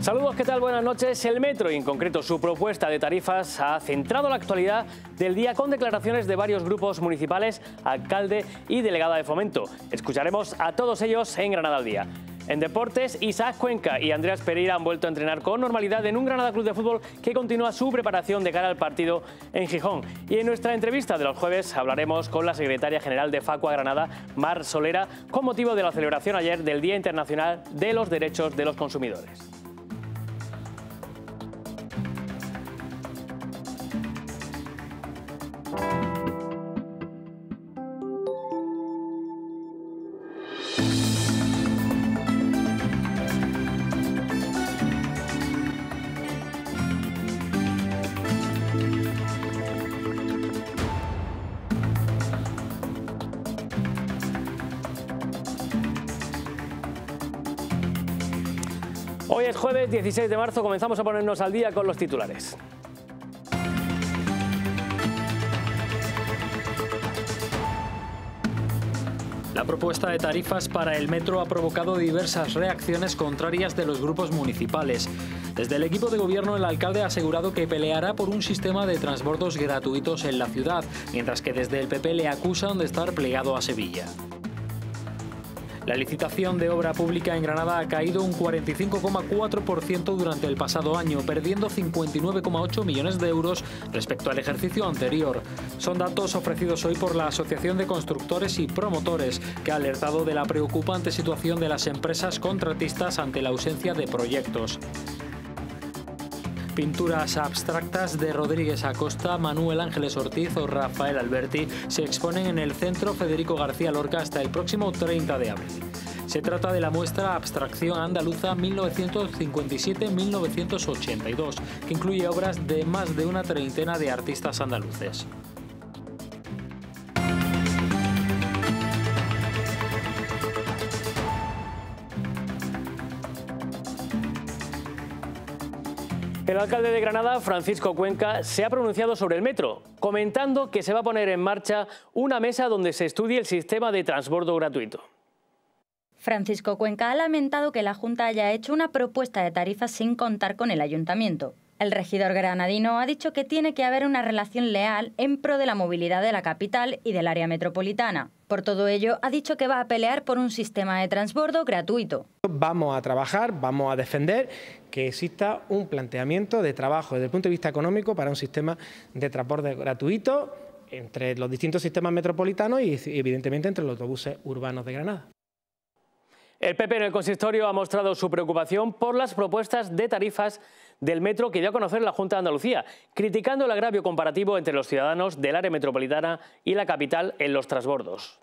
Saludos, ¿qué tal? Buenas noches. El Metro y en concreto su propuesta de tarifas ha centrado la actualidad del día con declaraciones de varios grupos municipales, alcalde y delegada de fomento. Escucharemos a todos ellos en Granada al Día. En deportes, Isaac Cuenca y Andreas Pereira han vuelto a entrenar con normalidad en un Granada Club de Fútbol que continúa su preparación de cara al partido en Gijón. Y en nuestra entrevista de los jueves hablaremos con la secretaria general de Facua Granada, Mar Solera, con motivo de la celebración ayer del Día Internacional de los Derechos de los Consumidores. Hoy es jueves 16 de marzo, comenzamos a ponernos al día con los titulares. La propuesta de tarifas para el metro ha provocado diversas reacciones contrarias de los grupos municipales. Desde el equipo de gobierno, el alcalde ha asegurado que peleará por un sistema de transbordos gratuitos en la ciudad, mientras que desde el PP le acusan de estar plegado a Sevilla. La licitación de obra pública en Granada ha caído un 45,4% durante el pasado año, perdiendo 59,8 millones de euros respecto al ejercicio anterior. Son datos ofrecidos hoy por la Asociación de Constructores y Promotores, que ha alertado de la preocupante situación de las empresas contratistas ante la ausencia de proyectos. Pinturas abstractas de Rodríguez Acosta, Manuel Ángeles Ortiz o Rafael Alberti se exponen en el Centro Federico García Lorca hasta el próximo 30 de abril. Se trata de la muestra Abstracción Andaluza 1957-1982, que incluye obras de más de una treintena de artistas andaluces. El alcalde de Granada, Francisco Cuenca, se ha pronunciado sobre el metro, comentando que se va a poner en marcha una mesa donde se estudie el sistema de transbordo gratuito. Francisco Cuenca ha lamentado que la Junta haya hecho una propuesta de tarifas sin contar con el ayuntamiento. El regidor granadino ha dicho que tiene que haber una relación leal en pro de la movilidad de la capital y del área metropolitana. Por todo ello, ha dicho que va a pelear por un sistema de transbordo gratuito. Vamos a trabajar, vamos a defender que exista un planteamiento de trabajo desde el punto de vista económico para un sistema de transporte gratuito entre los distintos sistemas metropolitanos y evidentemente entre los autobuses urbanos de Granada. El PP en el consistorio ha mostrado su preocupación por las propuestas de tarifas del metro que dio a conocer la Junta de Andalucía, criticando el agravio comparativo entre los ciudadanos del área metropolitana y la capital en los transbordos.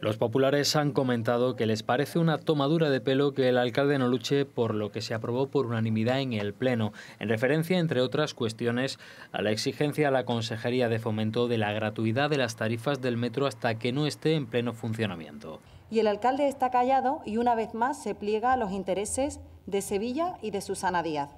Los populares han comentado que les parece una tomadura de pelo que el alcalde no luche por lo que se aprobó por unanimidad en el Pleno, en referencia, entre otras cuestiones, a la exigencia a la Consejería de Fomento de la gratuidad de las tarifas del metro hasta que no esté en pleno funcionamiento. Y el alcalde está callado y una vez más se pliega a los intereses de Sevilla y de Susana Díaz.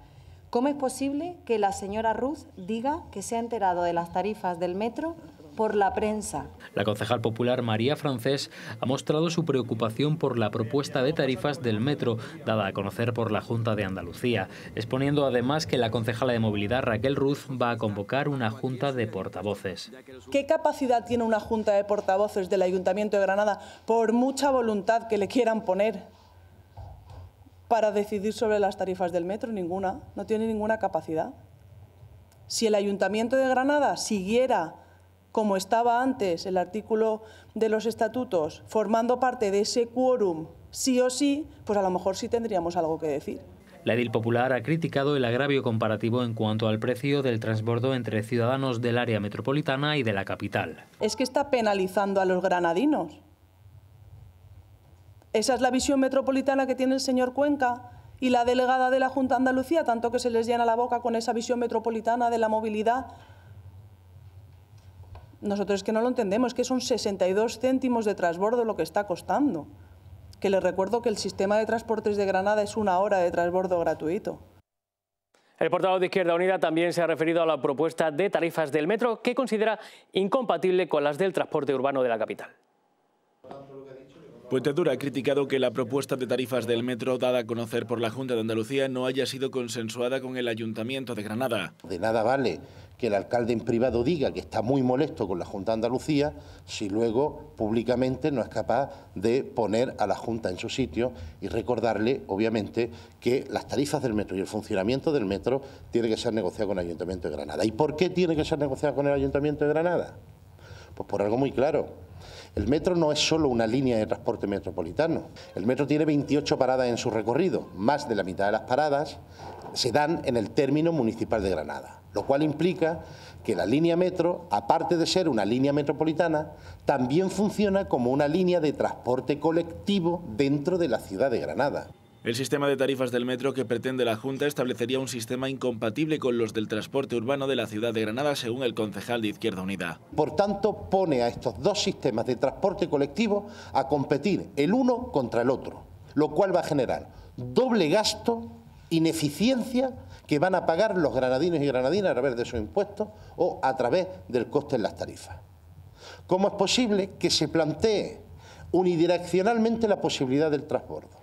¿Cómo es posible que la señora Ruz diga que se ha enterado de las tarifas del metro por la prensa. La concejal popular María Francés ha mostrado su preocupación por la propuesta de tarifas del metro dada a conocer por la Junta de Andalucía, exponiendo además que la concejala de movilidad Raquel Ruz va a convocar una junta de portavoces. ¿Qué capacidad tiene una junta de portavoces del Ayuntamiento de Granada, por mucha voluntad que le quieran poner? para decidir sobre las tarifas del metro, ninguna, no tiene ninguna capacidad. Si el Ayuntamiento de Granada siguiera como estaba antes el artículo de los estatutos, formando parte de ese quórum sí o sí, pues a lo mejor sí tendríamos algo que decir. La Edil Popular ha criticado el agravio comparativo en cuanto al precio del transbordo entre ciudadanos del área metropolitana y de la capital. Es que está penalizando a los granadinos. Esa es la visión metropolitana que tiene el señor Cuenca y la delegada de la Junta Andalucía, tanto que se les llena la boca con esa visión metropolitana de la movilidad nosotros es que no lo entendemos, que son 62 céntimos de transbordo lo que está costando. Que les recuerdo que el sistema de transportes de Granada es una hora de transbordo gratuito. El portavoz de Izquierda Unida también se ha referido a la propuesta de tarifas del metro que considera incompatible con las del transporte urbano de la capital. Pues dura ha criticado que la propuesta de tarifas del metro dada a conocer por la Junta de Andalucía no haya sido consensuada con el Ayuntamiento de Granada. De nada vale que el alcalde en privado diga que está muy molesto con la Junta de Andalucía si luego públicamente no es capaz de poner a la Junta en su sitio y recordarle, obviamente, que las tarifas del metro y el funcionamiento del metro tiene que ser negociado con el Ayuntamiento de Granada. ¿Y por qué tiene que ser negociado con el Ayuntamiento de Granada? Pues por algo muy claro el metro no es solo una línea de transporte metropolitano. El metro tiene 28 paradas en su recorrido. Más de la mitad de las paradas se dan en el término municipal de Granada, lo cual implica que la línea metro, aparte de ser una línea metropolitana, también funciona como una línea de transporte colectivo dentro de la ciudad de Granada. El sistema de tarifas del metro que pretende la Junta establecería un sistema incompatible con los del transporte urbano de la ciudad de Granada, según el concejal de Izquierda Unida. Por tanto, pone a estos dos sistemas de transporte colectivo a competir el uno contra el otro, lo cual va a generar doble gasto, ineficiencia que van a pagar los granadinos y granadinas a través de sus impuestos o a través del coste en las tarifas. ¿Cómo es posible que se plantee unidireccionalmente la posibilidad del transbordo?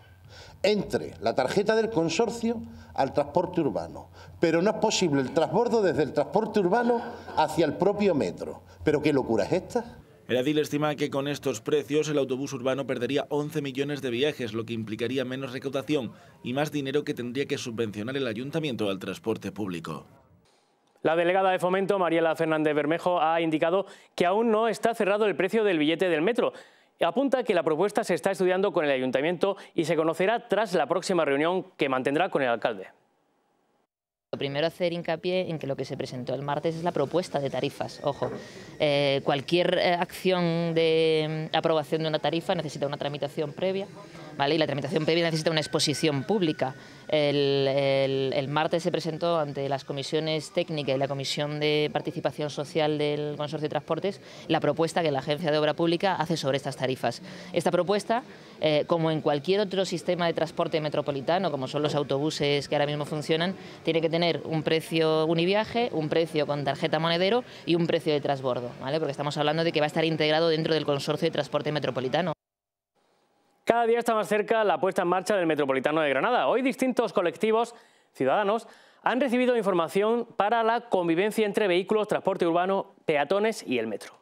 entre la tarjeta del consorcio al transporte urbano. Pero no es posible el transbordo desde el transporte urbano hacia el propio metro. ¿Pero qué locura es esta? El ADIL estima que con estos precios el autobús urbano perdería 11 millones de viajes, lo que implicaría menos recaudación y más dinero que tendría que subvencionar el ayuntamiento al transporte público. La delegada de Fomento, Mariela Fernández Bermejo, ha indicado que aún no está cerrado el precio del billete del metro apunta que la propuesta se está estudiando con el ayuntamiento y se conocerá tras la próxima reunión que mantendrá con el alcalde. Lo primero hacer hincapié en que lo que se presentó el martes es la propuesta de tarifas. Ojo, eh, cualquier eh, acción de mm, aprobación de una tarifa necesita una tramitación previa. Y la tramitación previa necesita una exposición pública. El, martes se presentó ante las comisiones técnicas y la Comisión de Participación Social del Consorcio de Transportes la propuesta que la Agencia de Obra Pública hace sobre estas tarifas. Esta propuesta, eh, como en cualquier otro sistema de transporte metropolitano, como son los autobuses que ahora mismo funcionan, tiene que tener un precio univiaje, un precio con tarjeta monedero y un precio de transbordo, ¿vale? porque estamos hablando de que va a estar integrado dentro del Consorcio de Transporte Metropolitano. Cada día está más cerca la puesta en marcha del Metropolitano de Granada. Hoy distintos colectivos ciudadanos han recibido información para la convivencia entre vehículos, transporte urbano, peatones y el metro.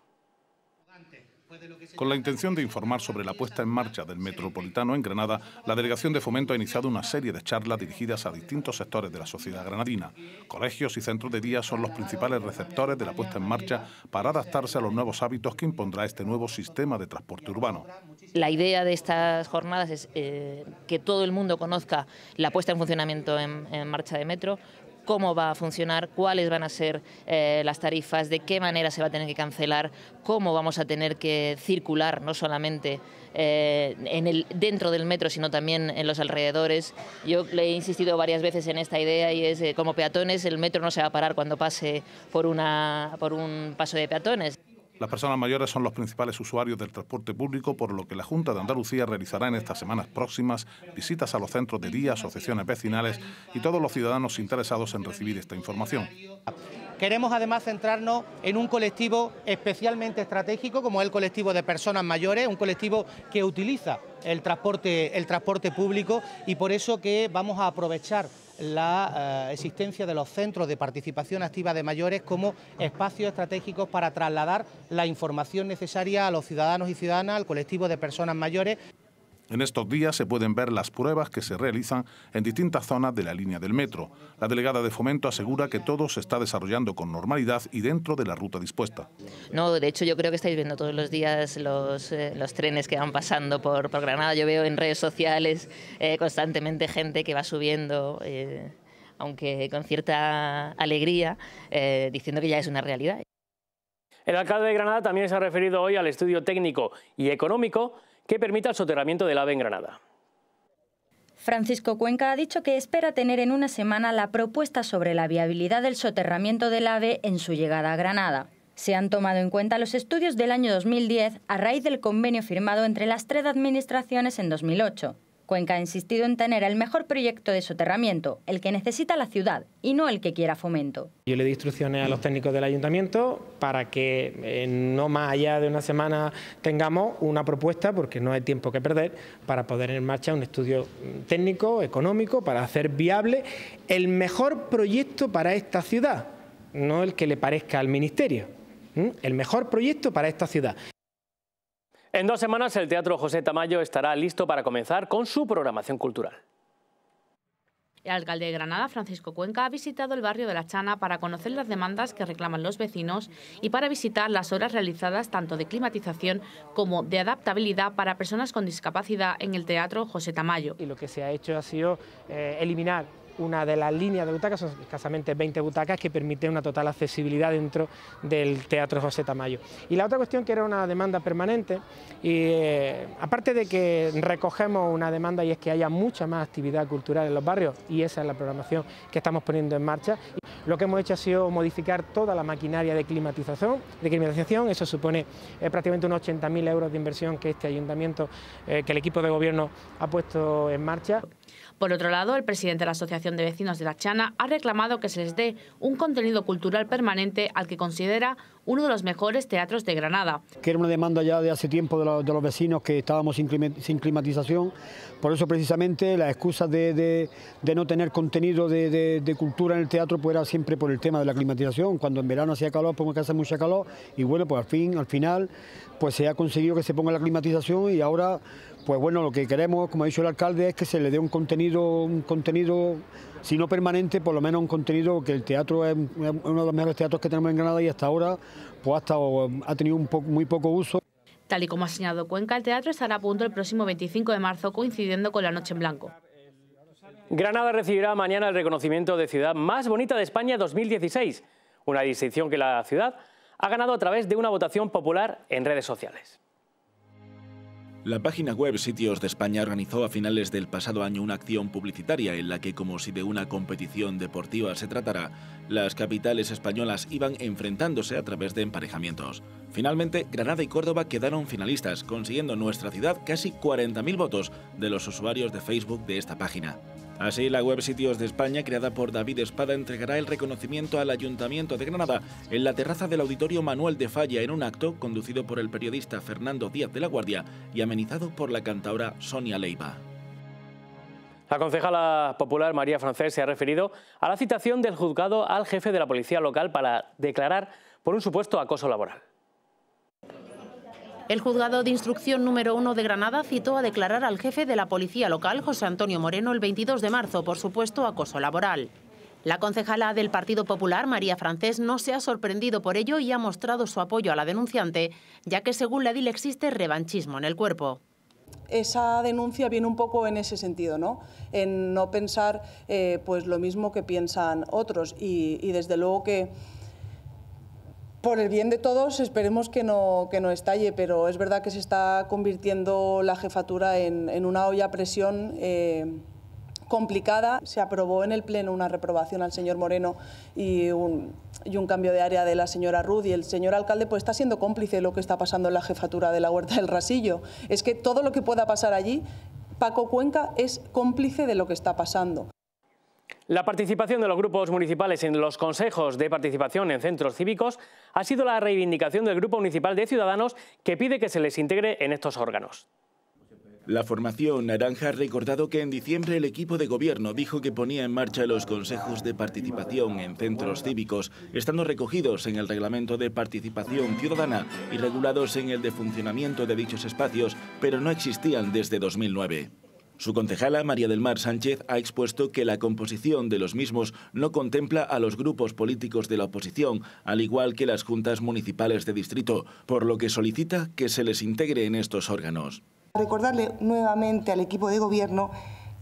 Con la intención de informar sobre la puesta en marcha del metropolitano en Granada, la Delegación de Fomento ha iniciado una serie de charlas dirigidas a distintos sectores de la sociedad granadina. Colegios y centros de día son los principales receptores de la puesta en marcha para adaptarse a los nuevos hábitos que impondrá este nuevo sistema de transporte urbano. La idea de estas jornadas es eh, que todo el mundo conozca la puesta en funcionamiento en, en marcha de metro, cómo va a funcionar, cuáles van a ser eh, las tarifas, de qué manera se va a tener que cancelar, cómo vamos a tener que circular, no solamente eh, en el, dentro del metro, sino también en los alrededores. Yo le he insistido varias veces en esta idea y es, eh, como peatones, el metro no se va a parar cuando pase por, una, por un paso de peatones. Las personas mayores son los principales usuarios del transporte público, por lo que la Junta de Andalucía realizará en estas semanas próximas visitas a los centros de día, asociaciones vecinales y todos los ciudadanos interesados en recibir esta información. Queremos además centrarnos en un colectivo especialmente estratégico como es el colectivo de personas mayores, un colectivo que utiliza el transporte, el transporte público y por eso que vamos a aprovechar la eh, existencia de los centros de participación activa de mayores como espacios estratégicos para trasladar la información necesaria a los ciudadanos y ciudadanas, al colectivo de personas mayores. En estos días se pueden ver las pruebas que se realizan en distintas zonas de la línea del metro. La delegada de Fomento asegura que todo se está desarrollando con normalidad y dentro de la ruta dispuesta. No, de hecho yo creo que estáis viendo todos los días los, eh, trenes que van pasando por, Granada. Yo veo en redes sociales eh, constantemente gente que va subiendo... Eh, aunque con cierta alegría, diciendo que ya es una realidad. El alcalde de Granada también se ha referido hoy al estudio técnico y económico que permita el soterramiento del AVE en Granada. Francisco Cuenca ha dicho que espera tener en una semana la propuesta sobre la viabilidad del soterramiento del AVE en su llegada a Granada. Se han tomado en cuenta los estudios del año 2010 a raíz del convenio firmado entre las tres administraciones en 2008, Cuenca ha insistido en tener el mejor proyecto de soterramiento, el que necesita la ciudad y no el que quiera fomento. Yo le di instrucciones a los técnicos del ayuntamiento para que eh, no más allá de una semana tengamos una propuesta, porque no hay tiempo que perder, para poder en marcha un estudio mm, técnico, económico, para hacer viable el mejor proyecto para esta ciudad, no el que le parezca al ministerio, el mejor proyecto para esta ciudad. En dos semanas el Teatro José Tamayo estará listo para comenzar con su programación cultural. El alcalde de Granada, Francisco Cuenca, ha visitado el barrio de La Chana para conocer las demandas que reclaman los vecinos y para visitar las horas realizadas tanto de climatización como de adaptabilidad para personas con discapacidad en el Teatro José Tamayo. Y lo que se ha hecho ha sido eh, eliminar una de las líneas de butacas, son escasamente 20 butacas, que permite una total accesibilidad dentro del Teatro José Tamayo. Y la otra cuestión que era una demanda permanente, y, eh, aparte de que recogemos una demanda y es que haya mucha más actividad cultural en los barrios, y esa es la programación que estamos poniendo en marcha. Lo que hemos hecho ha sido modificar toda la maquinaria de climatización, de eso supone eh, prácticamente unos 80.000 euros de inversión que este ayuntamiento, eh, que el equipo de gobierno ha puesto en marcha. Por otro lado, el presidente de la Asociación de Vecinos de La Chana ha reclamado que se les dé un contenido cultural permanente al que considera uno de los mejores teatros de Granada. Que era una demanda ya de hace tiempo de, los, vecinos que estábamos sin, climatización, por eso precisamente la excusa de, no tener contenido de, cultura en el teatro pues era siempre por el tema de la climatización, cuando en verano hacía calor, pongo que hace mucha calor, y bueno, pues al fin, al final, pues se ha conseguido que se ponga la climatización y ahora pues bueno, lo que queremos, como ha dicho el alcalde, es que se le dé un contenido, un contenido, si no permanente, por lo menos un contenido que el teatro es uno de los mejores teatros que tenemos en Granada y hasta ahora pues ha, ha tenido muy poco uso. Tal y como ha señalado Cuenca, el teatro estará a punto el próximo 25 de marzo, coincidiendo con la Noche en Blanco. Granada recibirá mañana el reconocimiento de ciudad más bonita de España 2016, una distinción que la ciudad ha ganado a través de una votación popular en redes sociales. La página web Sitios de España organizó a finales del pasado año una acción publicitaria en la que, como si de una competición deportiva se tratara, las capitales españolas iban enfrentándose a través de emparejamientos. Finalmente, Granada y Córdoba quedaron finalistas, consiguiendo nuestra ciudad casi 40.000 votos de los usuarios de Facebook de esta página. Así, la web Sitios de España, creada por David Espada, entregará el reconocimiento al Ayuntamiento de Granada en la terraza del Auditorio Manuel de Falla en un acto conducido por el periodista Fernando Díaz de la Guardia y amenizado por la cantautora Sonia Leiva. La concejala popular María Francés se ha referido a la citación del juzgado al jefe de la policía local para declarar por un supuesto acoso laboral. El juzgado de instrucción número uno de Granada citó a declarar al jefe de la policía local, José Antonio Moreno, el 22 de marzo por supuesto acoso laboral. La concejala del Partido Popular, María Francés, no se ha sorprendido por ello y ha mostrado su apoyo a la denunciante, ya que según la DIL existe revanchismo en el cuerpo esa denuncia viene un poco en ese sentido, ¿no? En no pensar eh, pues lo mismo que piensan otros y desde luego que por el bien de todos esperemos que no, que no estalle, pero es verdad que se está convirtiendo la jefatura en, una olla presión. Eh, complicada. Se aprobó en el Pleno una reprobación al señor Moreno y un, cambio de área de la señora Ruth y el señor alcalde pues está siendo cómplice de lo que está pasando en la jefatura de la Huerta del Rasillo. Es que todo lo que pueda pasar allí, Paco Cuenca es cómplice de lo que está pasando. La participación de los grupos municipales en los consejos de participación en centros cívicos ha sido la reivindicación del Grupo Municipal de Ciudadanos que pide que se les integre en estos órganos. La formación naranja ha recordado que en diciembre el equipo de gobierno dijo que ponía en marcha los consejos de participación en centros cívicos, estando recogidos en el reglamento de participación ciudadana y regulados en el de funcionamiento de dichos espacios, pero no existían desde 2009. Su concejala, María del Mar Sánchez, ha expuesto que la composición de los mismos no contempla a los grupos políticos de la oposición, al igual que las juntas municipales de distrito, por lo que solicita que se les integre en estos órganos. Recordarle nuevamente al equipo de gobierno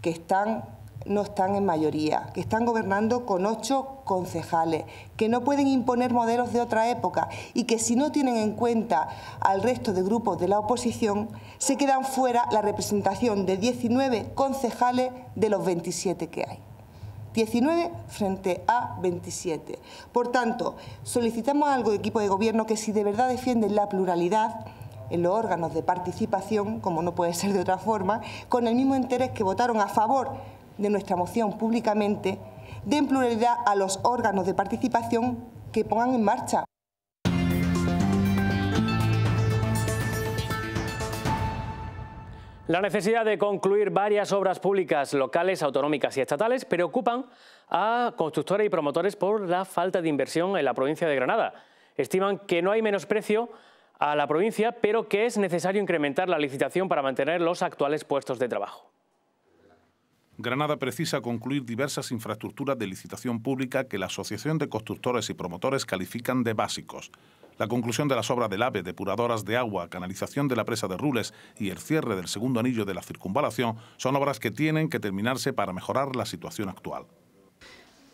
que están no están en mayoría, que están gobernando con ocho concejales, que no pueden imponer modelos de otra época y que si no tienen en cuenta al resto de grupos de la oposición, se quedan fuera la representación de 19 concejales de los 27 que hay. 19 frente a 27. Por tanto, solicitamos algo de equipo de gobierno que si de verdad defienden la pluralidad, en los órganos de participación, como no puede ser de otra forma, con el mismo interés que votaron a favor de nuestra moción públicamente, den pluralidad a los órganos de participación que pongan en marcha. La necesidad de concluir varias obras públicas locales, autonómicas y estatales preocupan a constructores y promotores por la falta de inversión en la provincia de Granada. Estiman que no hay menosprecio a la provincia, pero que es necesario incrementar la licitación para mantener los actuales puestos de trabajo. Granada precisa concluir diversas infraestructuras de licitación pública que la Asociación de Constructores y Promotores califican de básicos. La conclusión de las obras del AVE, depuradoras de agua, canalización de la presa de Rules y el cierre del segundo anillo de la circunvalación son obras que tienen que terminarse para mejorar la situación actual.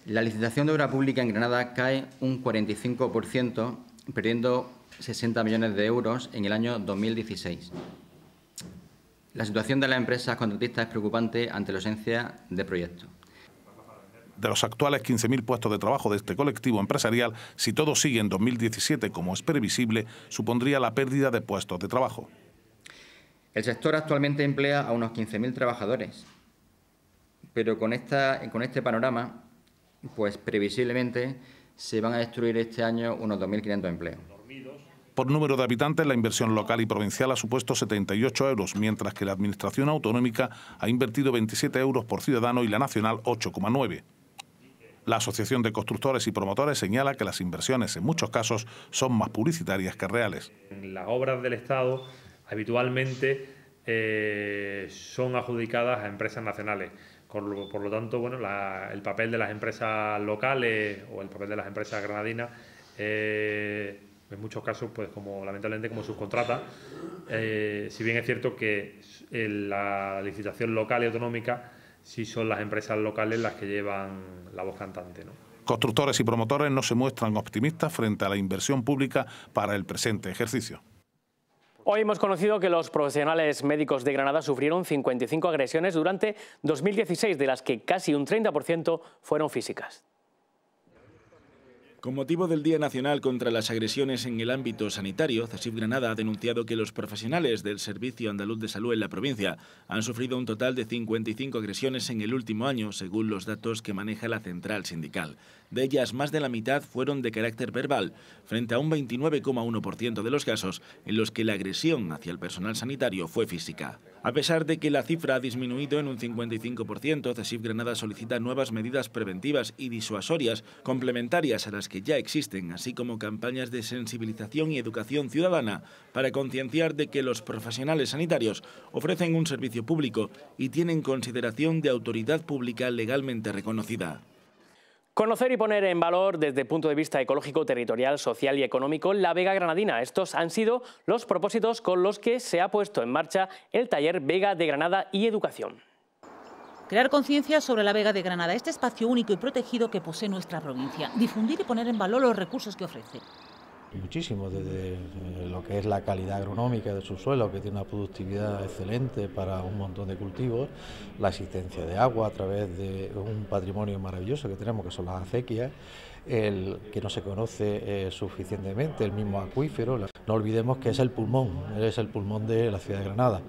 La licitación de obra pública en Granada cae un 45%, perdiendo 60 millones de euros en el año 2016. La situación de las empresas contratistas es preocupante ante la ausencia de proyectos. De los actuales 15.000 puestos de trabajo de este colectivo empresarial, si todo sigue en 2017 como es previsible, supondría la pérdida de puestos de trabajo. El sector actualmente emplea a unos 15.000 trabajadores, pero con, esta, con este panorama, pues previsiblemente se van a destruir este año unos 2.500 empleos. Por número de habitantes, la inversión local y provincial ha supuesto 78 euros, mientras que la Administración Autonómica ha invertido 27 euros por ciudadano y la nacional 8,9. La Asociación de Constructores y Promotores señala que las inversiones en muchos casos son más publicitarias que reales. Las obras del Estado habitualmente eh, son adjudicadas a empresas nacionales. Por lo, tanto, bueno, el papel de las empresas locales o el papel de las empresas granadinas eh, en muchos casos, pues como lamentablemente como subcontrata, eh, si bien es cierto que en la licitación local y autonómica sí son las empresas locales las que llevan la voz cantante. ¿no? Constructores y promotores no se muestran optimistas frente a la inversión pública para el presente ejercicio. Hoy hemos conocido que los profesionales médicos de Granada sufrieron 55 agresiones durante 2016, de las que casi un 30% fueron físicas. Con motivo del Día Nacional contra las Agresiones en el ámbito sanitario, CESIF Granada ha denunciado que los profesionales del Servicio Andaluz de Salud en la provincia han sufrido un total de 55 agresiones en el último año, según los datos que maneja la central sindical. De ellas, más de la mitad fueron de carácter verbal, frente a un 29,1% de los casos en los que la agresión hacia el personal sanitario fue física. A pesar de que la cifra ha disminuido en un 55%, CESIF Granada solicita nuevas medidas preventivas y disuasorias complementarias a las que ya existen, así como campañas de sensibilización y educación ciudadana para concienciar de que los profesionales sanitarios ofrecen un servicio público y tienen consideración de autoridad pública legalmente reconocida. Conocer y poner en valor desde el punto de vista ecológico, territorial, social y económico la Vega Granadina. Estos han sido los propósitos con los que se ha puesto en marcha el taller Vega de Granada y Educación. Crear conciencia sobre la Vega de Granada, este espacio único y protegido que posee nuestra provincia. Difundir y poner en valor los recursos que ofrece muchísimo, desde eh, lo que es la calidad agronómica de su suelo, que tiene una productividad excelente para un montón de cultivos, la existencia de agua a través de un patrimonio maravilloso que tenemos, que son las acequias, el que no se conoce eh, suficientemente, el mismo acuífero. No olvidemos que es el pulmón, es el pulmón de la ciudad de Granada.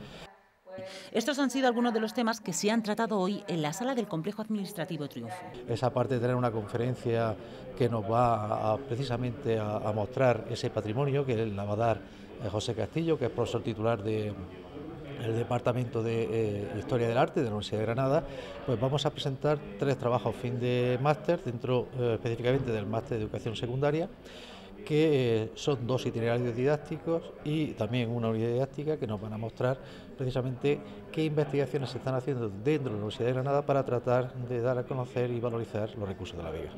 Estos han sido algunos de los temas que se han tratado hoy en la sala del Complejo Administrativo Triunfo. Esa parte de tener una conferencia que nos va precisamente a, mostrar ese patrimonio que es el Navadar eh, José Castillo, que es profesor titular del Departamento de eh, Historia del Arte de la Universidad de Granada, pues vamos a presentar tres trabajos fin de máster, dentro eh, específicamente del máster de Educación Secundaria, que eh, son dos itinerarios didácticos y también una unidad didáctica que nos van a mostrar precisamente qué investigaciones se están haciendo dentro de la Universidad de Granada para tratar de dar a conocer y valorizar los recursos de la Vega.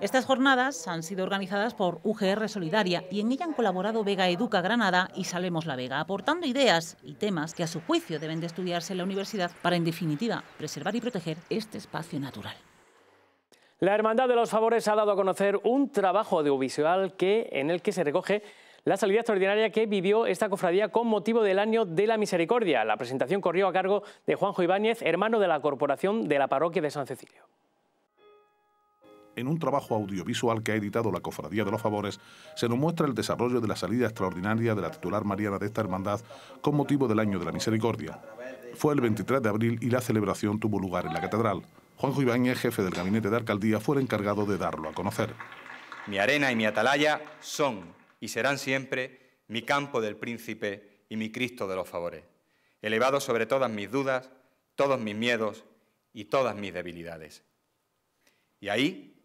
Estas jornadas han sido organizadas por UGR Solidaria y en ella han colaborado Vega Educa Granada y Salemos la Vega, aportando ideas y temas que a su juicio deben de estudiarse en la universidad para, en definitiva, preservar y proteger este espacio natural. La Hermandad de los Favores ha dado a conocer un trabajo audiovisual que, en el que se recoge la salida extraordinaria que vivió esta cofradía con motivo del Año de la Misericordia. La presentación corrió a cargo de Juanjo Ibáñez, hermano de la Corporación de la Parroquia de San Cecilio. En un trabajo audiovisual que ha editado la Cofradía de los Favores, se nos muestra el desarrollo de la salida extraordinaria de la titular mariana de esta hermandad con motivo del Año de la Misericordia. Fue el 23 de abril y la celebración tuvo lugar en la catedral. Juanjo Ibáñez, jefe del gabinete de alcaldía, fue encargado de darlo a conocer. Mi arena y mi atalaya son y serán siempre mi campo del príncipe y mi Cristo de los favores, elevado sobre todas mis dudas, todos mis miedos y todas mis debilidades. Y ahí,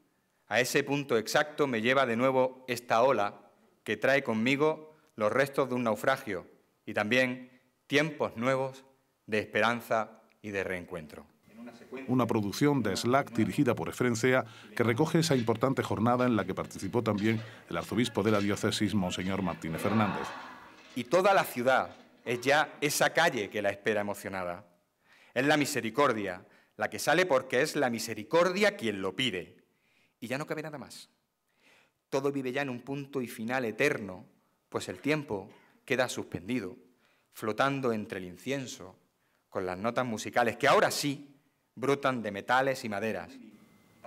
a ese punto exacto, me lleva de nuevo esta ola que trae conmigo los restos de un naufragio y también tiempos nuevos de esperanza y de reencuentro una producción de Slack dirigida por Efren que recoge esa importante jornada en la que participó también el arzobispo de la diócesis, Monseñor Martínez Fernández. Y toda la ciudad es ya esa calle que la espera emocionada. Es la misericordia, la que sale porque es la misericordia quien lo pide. Y ya no cabe nada más. Todo vive ya en un punto y final eterno, pues el tiempo queda suspendido, flotando entre el incienso, con las notas musicales que ahora sí brotan de metales y maderas.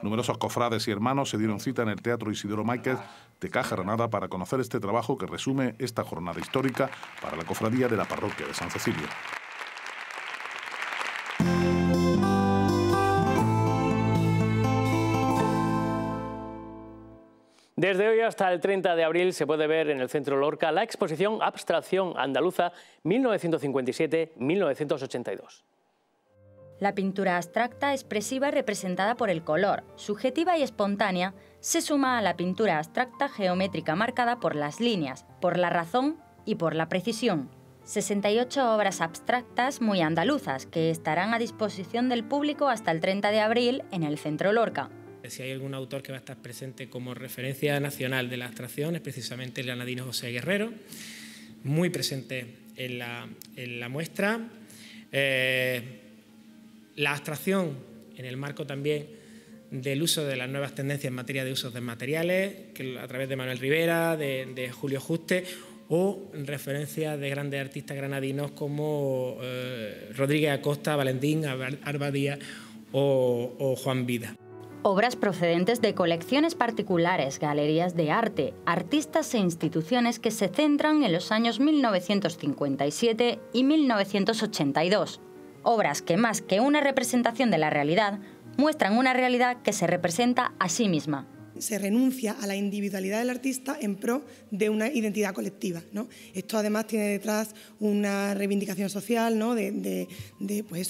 Numerosos cofrades y hermanos se dieron cita en el Teatro Isidoro Máquez de Caja Granada para conocer este trabajo que resume esta jornada histórica para la cofradía de la parroquia de San Cecilio. Desde hoy hasta el 30 de abril se puede ver en el Centro Lorca la exposición Abstracción Andaluza 1957-1982. La pintura abstracta expresiva representada por el color, subjetiva y espontánea, se suma a la pintura abstracta geométrica marcada por las líneas, por la razón y por la precisión. 68 obras abstractas muy andaluzas que estarán a disposición del público hasta el 30 de abril en el Centro Lorca. Si hay algún autor que va a estar presente como referencia nacional de la abstracción es precisamente el José Guerrero, muy presente en la, muestra. Eh, la abstracción en el marco también del uso de las nuevas tendencias en materia de usos de materiales, que a través de Manuel Rivera, de, Julio Juste, o referencias de grandes artistas granadinos como eh, Rodríguez Acosta, Valentín Arbadía o Juan Vida. Obras procedentes de colecciones particulares, galerías de arte, artistas e instituciones que se centran en los años 1957 y 1982 obras que más que una representación de la realidad, muestran una realidad que se representa a sí misma. Se renuncia a la individualidad del artista en pro de una identidad colectiva. Esto además tiene detrás una reivindicación social, ¿no? pues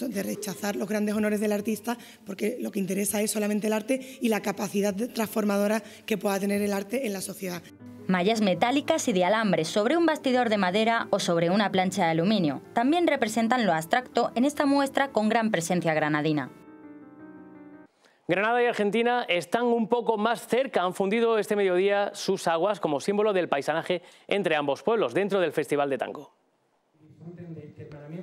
de rechazar los grandes honores del artista, porque lo que interesa es solamente el arte y la capacidad transformadora que pueda tener el arte en la sociedad mallas metálicas y de alambre sobre un bastidor de madera o sobre una plancha de aluminio. También representan lo abstracto en esta muestra con gran presencia granadina. Granada y Argentina están un poco más cerca, han fundido este mediodía sus aguas como símbolo del paisanaje entre ambos pueblos dentro del Festival de Tango.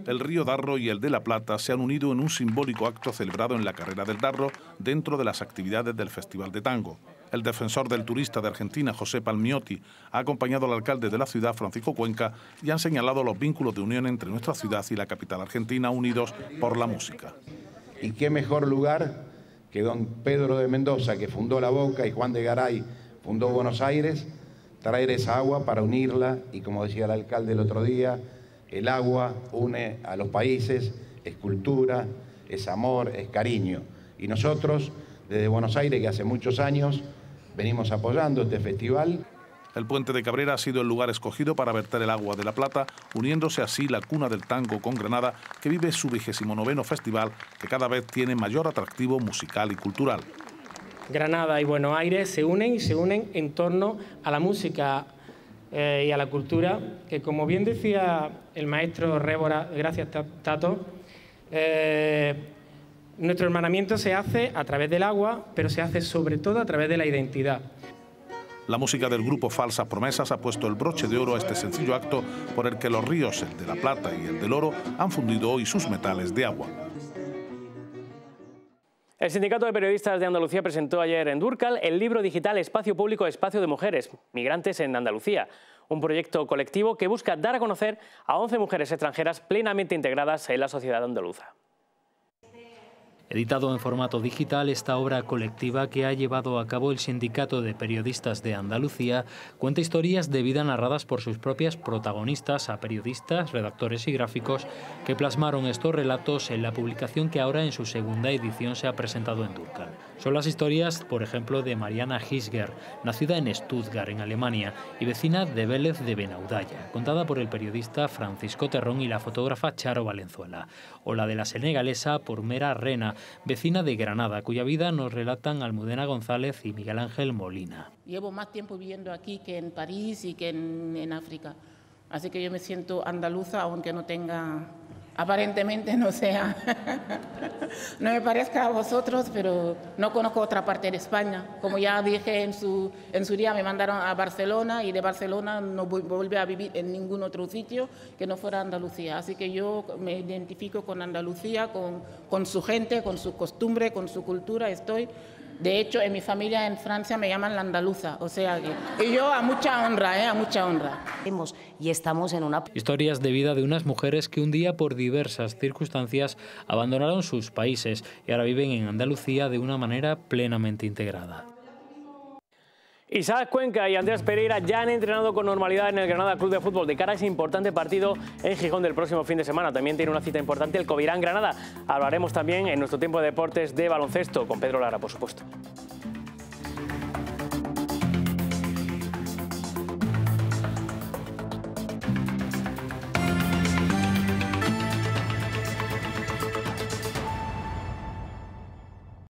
El río Darro y el de La Plata se han unido en un simbólico acto celebrado en la carrera del Darro dentro de las actividades del Festival de Tango. El defensor del turista de Argentina, José Palmiotti, ha acompañado al alcalde de la ciudad, Francisco Cuenca, y han señalado los vínculos de unión entre nuestra ciudad y la capital argentina unidos por la música. ¿Y qué mejor lugar que don Pedro de Mendoza, que fundó La Boca, y Juan de Garay fundó Buenos Aires, traer esa agua para unirla? Y como decía el alcalde el otro día, el agua une a los países, es cultura, es amor, es cariño. Y nosotros, desde Buenos Aires, que hace muchos años, venimos apoyando este festival. El puente de Cabrera ha sido el lugar escogido para verter el agua de La Plata, uniéndose así la cuna del tango con Granada, que vive su vigésimo festival, que cada vez tiene mayor atractivo musical y cultural. Granada y Buenos Aires se unen y se unen en torno a la música eh, y a la cultura, que como bien decía el maestro Révora, gracias Tato, eh, nuestro hermanamiento se hace a través del agua, pero se hace sobre todo a través de la identidad. La música del grupo Falsas Promesas ha puesto el broche de oro a este sencillo acto por el que los ríos, el de la Plata y el del Oro, han fundido hoy sus metales de agua. El Sindicato de Periodistas de Andalucía presentó ayer en Durcal el libro digital Espacio Público, Espacio de Mujeres, Migrantes en Andalucía, un proyecto colectivo que busca dar a conocer a 11 mujeres extranjeras plenamente integradas en la sociedad andaluza. Editado en formato digital, esta obra colectiva que ha llevado a cabo el Sindicato de Periodistas de Andalucía cuenta historias de vida narradas por sus propias protagonistas a periodistas, redactores y gráficos que plasmaron estos relatos en la publicación que ahora en su segunda edición se ha presentado en Durkheim. Son las historias, por ejemplo, de Mariana Hisger, nacida en Stuttgart, en Alemania, y vecina de Vélez de Benaudalla, contada por el periodista Francisco Terrón y la fotógrafa Charo Valenzuela, o la de la senegalesa Mera Rena, vecina de Granada, cuya vida nos relatan Almudena González y Miguel Ángel Molina. Llevo más tiempo viviendo aquí que en París y que en, África, así que yo me siento andaluza aunque no tenga aparentemente no sea, no me parezca a vosotros, pero no conozco otra parte de España. Como ya dije en su, en su día, me mandaron a Barcelona y de Barcelona no volví a vivir en ningún otro sitio que no fuera Andalucía. Así que yo me identifico con Andalucía, con, con su gente, con su costumbre, con su cultura. Estoy de hecho, en mi familia en Francia me llaman la andaluza, o sea que... Y yo a mucha honra, ¿eh? A mucha honra. Y estamos en una... Historias de vida de unas mujeres que un día por diversas circunstancias abandonaron sus países y ahora viven en Andalucía de una manera plenamente integrada. Isaac Cuenca y Andrés Pereira ya han entrenado con normalidad en el Granada Club de Fútbol de cara a ese importante partido en Gijón del próximo fin de semana. También tiene una cita importante el Covirán Granada. Hablaremos también en nuestro tiempo de deportes de baloncesto con Pedro Lara, por supuesto.